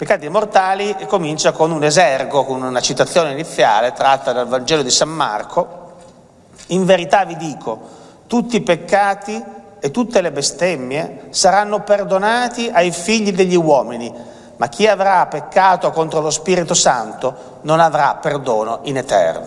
Peccati mortali comincia con un esergo, con una citazione iniziale tratta dal Vangelo di San Marco. In verità vi dico, tutti i peccati e tutte le bestemmie saranno perdonati ai figli degli uomini, ma chi avrà peccato contro lo Spirito Santo non avrà perdono in eterno.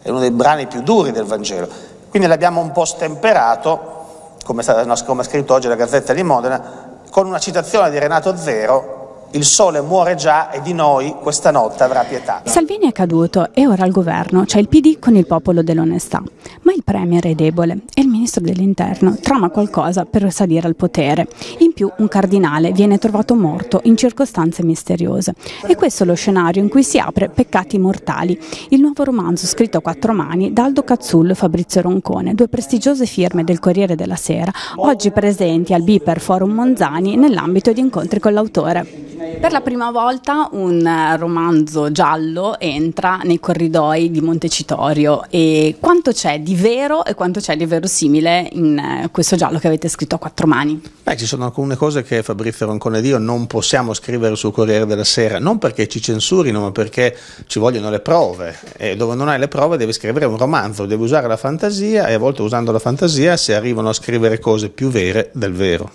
È uno dei brani più duri del Vangelo. Quindi l'abbiamo un po' stemperato, come ha scritto oggi la Gazzetta di Modena, con una citazione di Renato Zero il sole muore già e di noi questa notte avrà pietà. Salvini è caduto e ora al governo c'è il PD con il popolo dell'onestà. Ma il Premier è debole e il Ministro dell'Interno trama qualcosa per salire al potere. In più un cardinale viene trovato morto in circostanze misteriose. E questo è lo scenario in cui si apre Peccati mortali, il nuovo romanzo scritto a quattro mani da Aldo Cazzullo e Fabrizio Roncone, due prestigiose firme del Corriere della Sera, oggi presenti al Biper Forum Monzani nell'ambito di incontri con l'autore. Per la prima volta un eh, romanzo giallo entra nei corridoi di Montecitorio e quanto c'è di vero e quanto c'è di verosimile in eh, questo giallo che avete scritto a quattro mani? Beh, ci sono alcune cose che Fabrizio Roncone ed io non possiamo scrivere sul Corriere della Sera, non perché ci censurino, ma perché ci vogliono le prove e dove non hai le prove devi scrivere un romanzo, devi usare la fantasia e a volte usando la fantasia si arrivano a scrivere cose più vere del vero.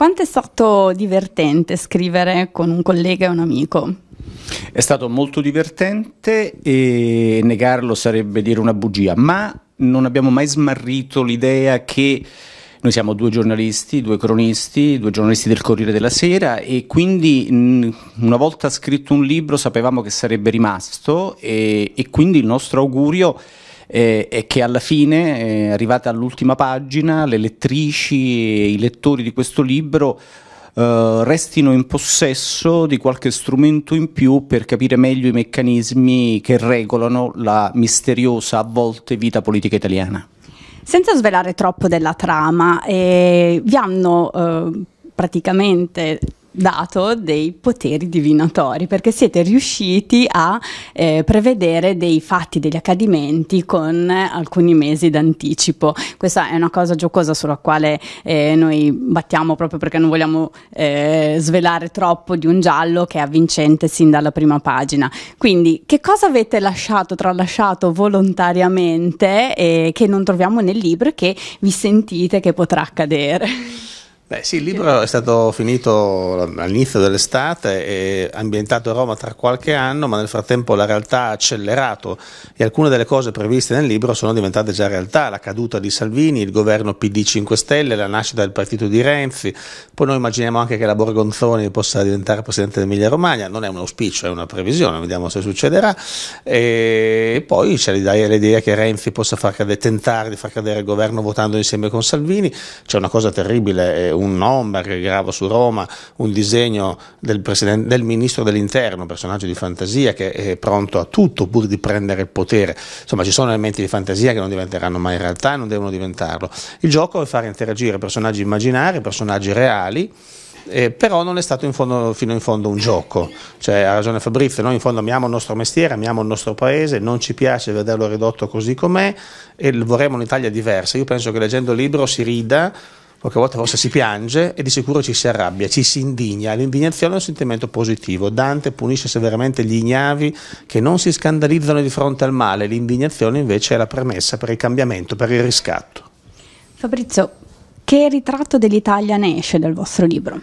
Quanto è stato divertente scrivere con un collega e un amico? È stato molto divertente e negarlo sarebbe dire una bugia, ma non abbiamo mai smarrito l'idea che noi siamo due giornalisti, due cronisti, due giornalisti del Corriere della Sera e quindi una volta scritto un libro sapevamo che sarebbe rimasto e, e quindi il nostro augurio e, è che alla fine, eh, arrivate all'ultima pagina, le lettrici e i lettori di questo libro eh, restino in possesso di qualche strumento in più per capire meglio i meccanismi che regolano la misteriosa, a volte, vita politica italiana. Senza svelare troppo della trama, eh, vi hanno eh, praticamente dato dei poteri divinatori perché siete riusciti a eh, prevedere dei fatti, degli accadimenti con alcuni mesi d'anticipo. Questa è una cosa giocosa sulla quale eh, noi battiamo proprio perché non vogliamo eh, svelare troppo di un giallo che è avvincente sin dalla prima pagina. Quindi che cosa avete lasciato, tralasciato volontariamente eh, che non troviamo nel libro e che vi sentite che potrà accadere? Beh, sì, il libro è stato finito all'inizio dell'estate, è ambientato a Roma tra qualche anno, ma nel frattempo la realtà ha accelerato e alcune delle cose previste nel libro sono diventate già realtà, la caduta di Salvini, il governo PD 5 Stelle, la nascita del partito di Renzi, poi noi immaginiamo anche che la Borgonzoni possa diventare Presidente dell'Emilia Romagna, non è un auspicio, è una previsione, vediamo se succederà, e poi c'è l'idea che Renzi possa far cadere, tentare di far cadere il governo votando insieme con Salvini, c'è una cosa terribile un'ombra che grava su Roma, un disegno del, del ministro dell'interno, personaggio di fantasia che è pronto a tutto pur di prendere il potere. Insomma, ci sono elementi di fantasia che non diventeranno mai realtà e non devono diventarlo. Il gioco è fare interagire personaggi immaginari, personaggi reali. Eh, però non è stato in fondo, fino in fondo un gioco, cioè, ha ragione Fabrizio, noi in fondo amiamo il nostro mestiere, amiamo il nostro paese, non ci piace vederlo ridotto così com'è e vorremmo un'Italia diversa, io penso che leggendo il libro si rida qualche volta forse si piange e di sicuro ci si arrabbia, ci si indigna. L'indignazione è un sentimento positivo. Dante punisce severamente gli ignavi che non si scandalizzano di fronte al male, l'indignazione invece è la premessa per il cambiamento, per il riscatto. Fabrizio, che ritratto dell'Italia ne esce dal vostro libro?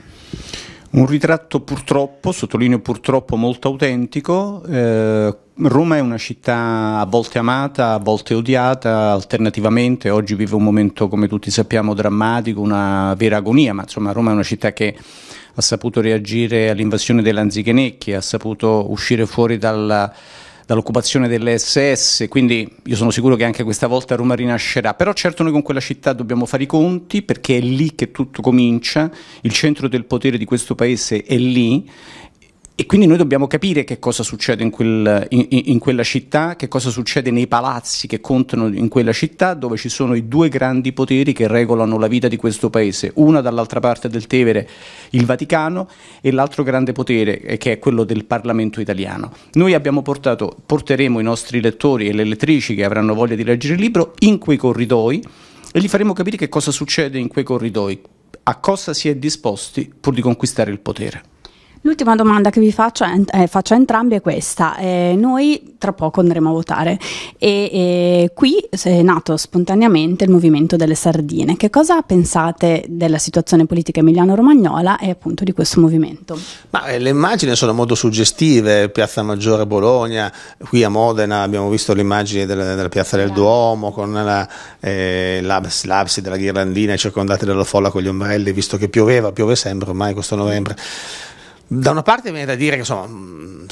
Un ritratto purtroppo, sottolineo purtroppo, molto autentico. Eh, Roma è una città a volte amata, a volte odiata, alternativamente. Oggi vive un momento, come tutti sappiamo, drammatico, una vera agonia, ma insomma Roma è una città che ha saputo reagire all'invasione dei ha saputo uscire fuori dalla dall'occupazione delle SS, quindi io sono sicuro che anche questa volta Roma rinascerà, però certo noi con quella città dobbiamo fare i conti perché è lì che tutto comincia, il centro del potere di questo paese è lì e quindi noi dobbiamo capire che cosa succede in, quel, in, in, quella città, che cosa succede nei palazzi che contano in quella città, dove ci sono i due grandi poteri che regolano la vita di questo paese, una dall'altra parte del Tevere, il Vaticano, e l'altro grande potere eh, che è quello del Parlamento italiano. Noi abbiamo portato, porteremo i nostri lettori e le lettrici che avranno voglia di leggere il libro in quei corridoi e gli faremo capire che cosa succede in quei corridoi, a cosa si è disposti pur di conquistare il potere. L'ultima domanda che vi faccio, eh, faccio a entrambi è questa. Eh, noi tra poco andremo a votare e, e qui è nato spontaneamente il movimento delle sardine. Che cosa pensate della situazione politica emiliano-romagnola e appunto di questo movimento? Ma, eh, le immagini sono molto suggestive, Piazza Maggiore Bologna, qui a Modena abbiamo visto l'immagine della, della Piazza del Duomo con eh, eh, l'absi della ghirlandina circondate dalla folla con gli ombrelli, visto che pioveva, piove sempre ormai questo novembre. Da una parte viene da dire che insomma, mm,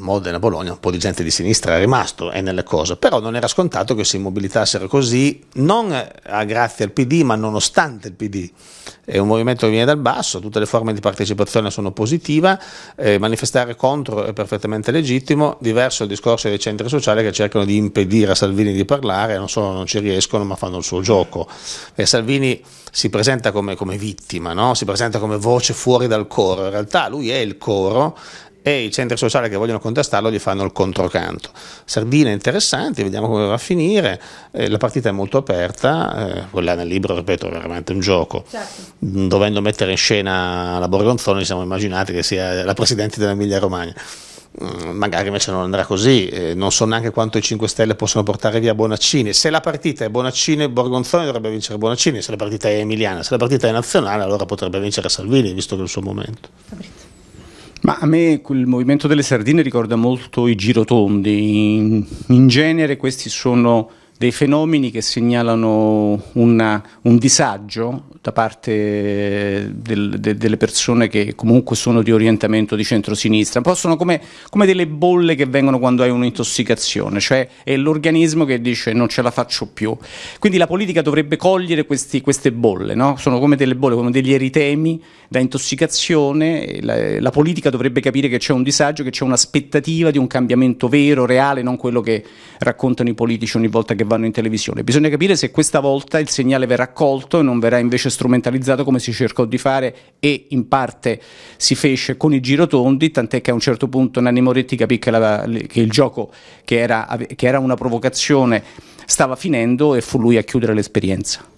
Modena, Bologna, un po' di gente di sinistra è rimasto, è nelle cose, però non era scontato che si mobilitassero così, non eh, a grazie al PD, ma nonostante il PD. È un movimento che viene dal basso, tutte le forme di partecipazione sono positive, eh, manifestare contro è perfettamente legittimo, diverso il discorso dei centri sociali che cercano di impedire a Salvini di parlare, non solo non ci riescono, ma fanno il suo gioco. E Salvini si presenta come, come vittima, no? si presenta come voce fuori dal coro, in realtà lui è il coro e i centri sociali che vogliono contestarlo gli fanno il controcanto. Sardina è interessante, vediamo come va a finire, eh, la partita è molto aperta, eh, quella nel libro, ripeto, è veramente un gioco. Certo. Dovendo mettere in scena la Borgonzoni, siamo immaginati che sia la presidente dell'Emilia Romagna. Mm, magari invece non andrà così, eh, non so neanche quanto i 5 Stelle possono portare via Bonaccini. Se la partita è Bonaccini, Borgonzoni dovrebbe vincere Bonaccini, se la partita è Emiliana, se la partita è nazionale, allora potrebbe vincere Salvini, visto che è il suo momento. Fabrizio. Ma a me il movimento delle sardine ricorda molto i girotondi, in, in genere questi sono dei fenomeni che segnalano una, un disagio da parte del, de, delle persone che comunque sono di orientamento di centrosinistra, un po' sono come, come delle bolle che vengono quando hai un'intossicazione, cioè è l'organismo che dice non ce la faccio più. Quindi la politica dovrebbe cogliere questi, queste bolle, no? sono come delle bolle, come degli eritemi da intossicazione, la, la politica dovrebbe capire che c'è un disagio, che c'è un'aspettativa di un cambiamento vero, reale, non quello che raccontano i politici ogni volta che vanno in televisione. Bisogna capire se questa volta il segnale verrà colto e non verrà invece strumentalizzato come si cercò di fare e in parte si fece con i girotondi, tant'è che a un certo punto Nanni Moretti capì che, la, che il gioco che era, che era una provocazione stava finendo e fu lui a chiudere l'esperienza.